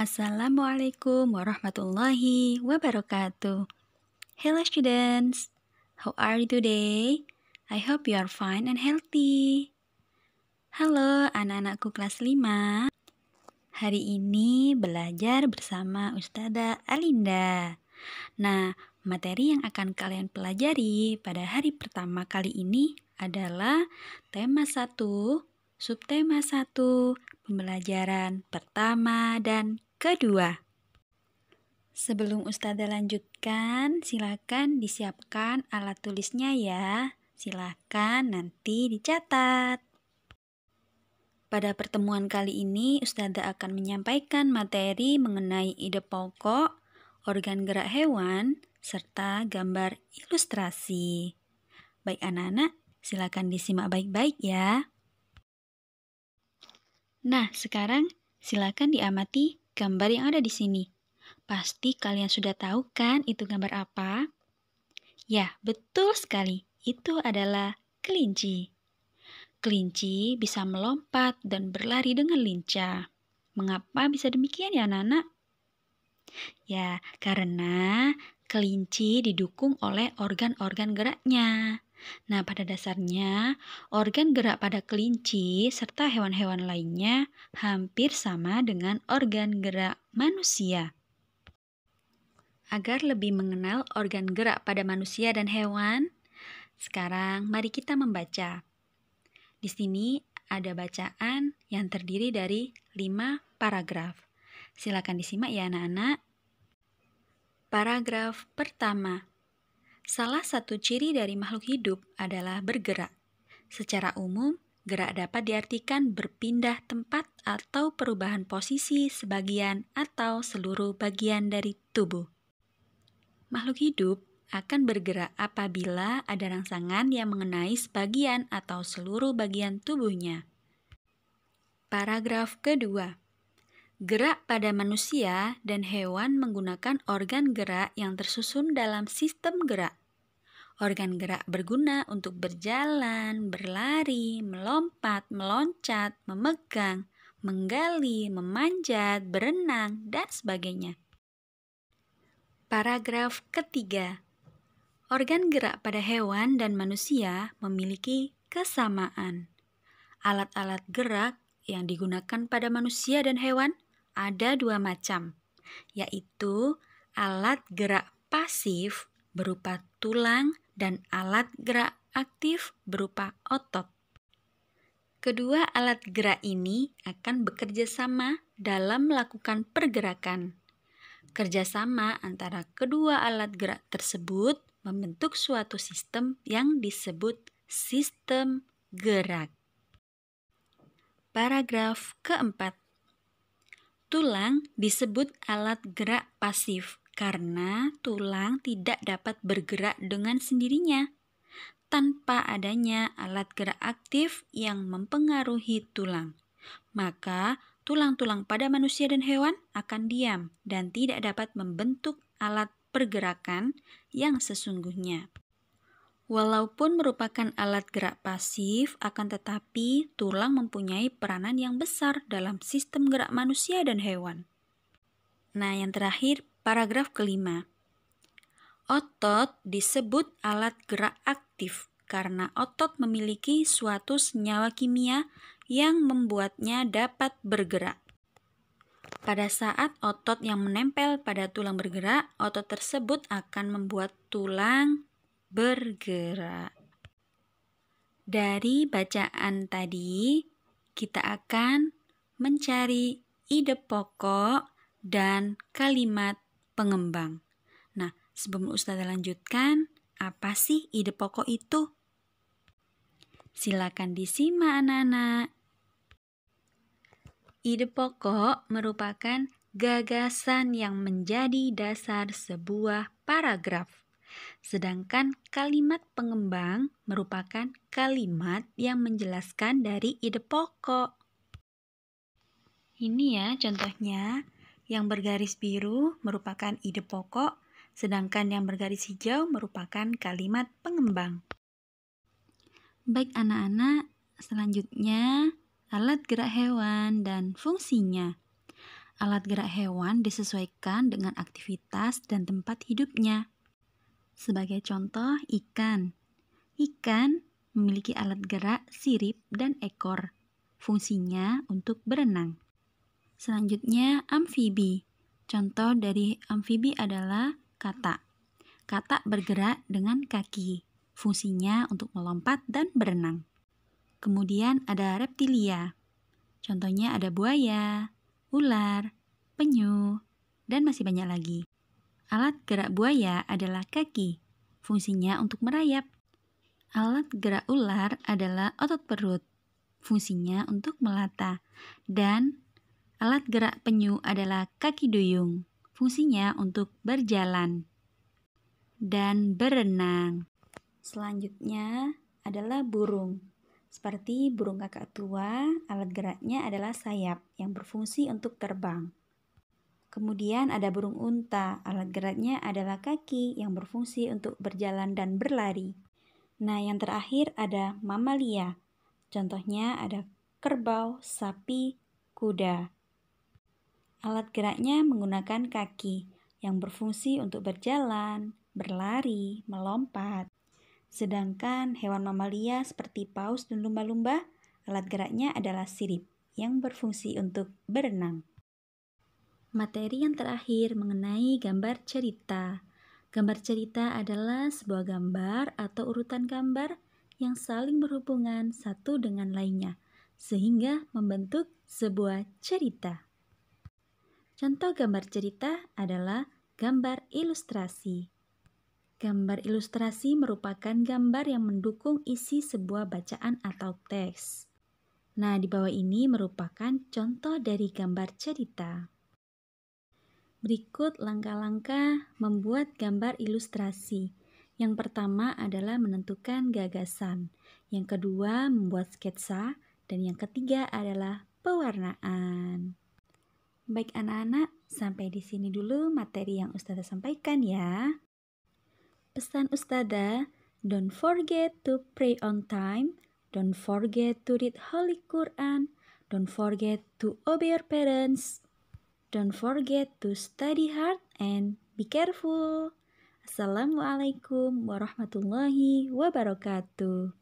Assalamualaikum warahmatullahi wabarakatuh. Hello students, how are you today? I hope you are fine and healthy. Halo anak-anakku kelas 5. Hari ini belajar bersama Ustazah Alinda. Nah, materi yang akan kalian pelajari pada hari pertama kali ini adalah tema 1, subtema 1, pembelajaran pertama dan kedua. Sebelum Ustazah lanjutkan, silakan disiapkan alat tulisnya ya. Silakan nanti dicatat. Pada pertemuan kali ini, Ustazah akan menyampaikan materi mengenai ide pokok, organ gerak hewan, serta gambar ilustrasi. Baik anak-anak, silakan disimak baik-baik ya. Nah, sekarang silakan diamati gambar yang ada di sini. Pasti kalian sudah tahu kan itu gambar apa? Ya, betul sekali. Itu adalah kelinci. Kelinci bisa melompat dan berlari dengan lincah. Mengapa bisa demikian ya, Nana? Ya, karena kelinci didukung oleh organ-organ geraknya. Nah, pada dasarnya, organ gerak pada kelinci serta hewan-hewan lainnya hampir sama dengan organ gerak manusia. Agar lebih mengenal organ gerak pada manusia dan hewan, sekarang mari kita membaca. Di sini ada bacaan yang terdiri dari 5 paragraf. Silakan disimak ya anak-anak. Paragraf pertama. Salah satu ciri dari makhluk hidup adalah bergerak. Secara umum, gerak dapat diartikan berpindah tempat atau perubahan posisi sebagian atau seluruh bagian dari tubuh. Makhluk hidup akan bergerak apabila ada rangsangan yang mengenai sebagian atau seluruh bagian tubuhnya. Paragraf kedua. Gerak pada manusia dan hewan menggunakan organ gerak yang tersusun dalam sistem gerak. Organ gerak berguna untuk berjalan, berlari, melompat, meloncat, memegang, menggali, memanjat, berenang, dan sebagainya. Paragraf ketiga. Organ gerak pada hewan dan manusia memiliki kesamaan. Alat-alat gerak yang digunakan pada manusia dan hewan ada dua macam, yaitu alat gerak pasif berupa tulang, dan alat gerak aktif berupa otot. Kedua alat gerak ini akan bekerja sama dalam melakukan pergerakan. Kerjasama antara kedua alat gerak tersebut membentuk suatu sistem yang disebut sistem gerak. Paragraf keempat Tulang disebut alat gerak pasif karena tulang tidak dapat bergerak dengan sendirinya tanpa adanya alat gerak aktif yang mempengaruhi tulang. Maka, tulang-tulang pada manusia dan hewan akan diam dan tidak dapat membentuk alat pergerakan yang sesungguhnya. Walaupun merupakan alat gerak pasif, akan tetapi tulang mempunyai peranan yang besar dalam sistem gerak manusia dan hewan. Nah, yang terakhir Paragraf kelima. Otot disebut alat gerak aktif karena otot memiliki suatu senyawa kimia yang membuatnya dapat bergerak. Pada saat otot yang menempel pada tulang bergerak, otot tersebut akan membuat tulang bergerak. Dari bacaan tadi, kita akan mencari ide pokok dan kalimat pengembang. Nah, sebelum Ustazah lanjutkan, apa sih ide pokok itu? Silakan disimak anak-anak. Ide pokok merupakan gagasan yang menjadi dasar sebuah paragraf. Sedangkan kalimat pengembang merupakan kalimat yang menjelaskan dari ide pokok. Ini ya contohnya. Yang bergaris biru merupakan ide pokok, sedangkan yang bergaris hijau merupakan kalimat pengembang. Baik anak-anak, selanjutnya alat gerak hewan dan fungsinya. Alat gerak hewan disesuaikan dengan aktivitas dan tempat hidupnya. Sebagai contoh, ikan. Ikan memiliki alat gerak sirip dan ekor. Fungsinya untuk berenang. Selanjutnya, amfibi. Contoh dari amfibi adalah kata. Kata bergerak dengan kaki. Fungsinya untuk melompat dan berenang. Kemudian ada reptilia. Contohnya ada buaya, ular, penyu, dan masih banyak lagi. Alat gerak buaya adalah kaki. Fungsinya untuk merayap. Alat gerak ular adalah otot perut. Fungsinya untuk melata. Dan Alat gerak penyu adalah kaki duyung. Fungsinya untuk berjalan dan berenang. Selanjutnya adalah burung. Seperti burung kakak tua, alat geraknya adalah sayap yang berfungsi untuk terbang. Kemudian ada burung unta, alat geraknya adalah kaki yang berfungsi untuk berjalan dan berlari. Nah, yang terakhir ada mamalia. Contohnya ada kerbau, sapi, kuda. Alat geraknya menggunakan kaki yang berfungsi untuk berjalan, berlari, melompat. Sedangkan hewan mamalia seperti paus dan lumba-lumba, alat geraknya adalah sirip yang berfungsi untuk berenang. Materi yang terakhir mengenai gambar cerita. Gambar cerita adalah sebuah gambar atau urutan gambar yang saling berhubungan satu dengan lainnya, sehingga membentuk sebuah cerita. Contoh gambar cerita adalah gambar ilustrasi. Gambar ilustrasi merupakan gambar yang mendukung isi sebuah bacaan atau teks. Nah, di bawah ini merupakan contoh dari gambar cerita. Berikut langkah-langkah membuat gambar ilustrasi. Yang pertama adalah menentukan gagasan, yang kedua membuat sketsa, dan yang ketiga adalah pewarnaan. Baik anak-anak, sampai di sini dulu materi yang Ustazah sampaikan ya. Pesan Ustazah, don't forget to pray on time, don't forget to read Holy Quran, don't forget to obey your parents, don't forget to study hard and be careful. Assalamualaikum warahmatullahi wabarakatuh.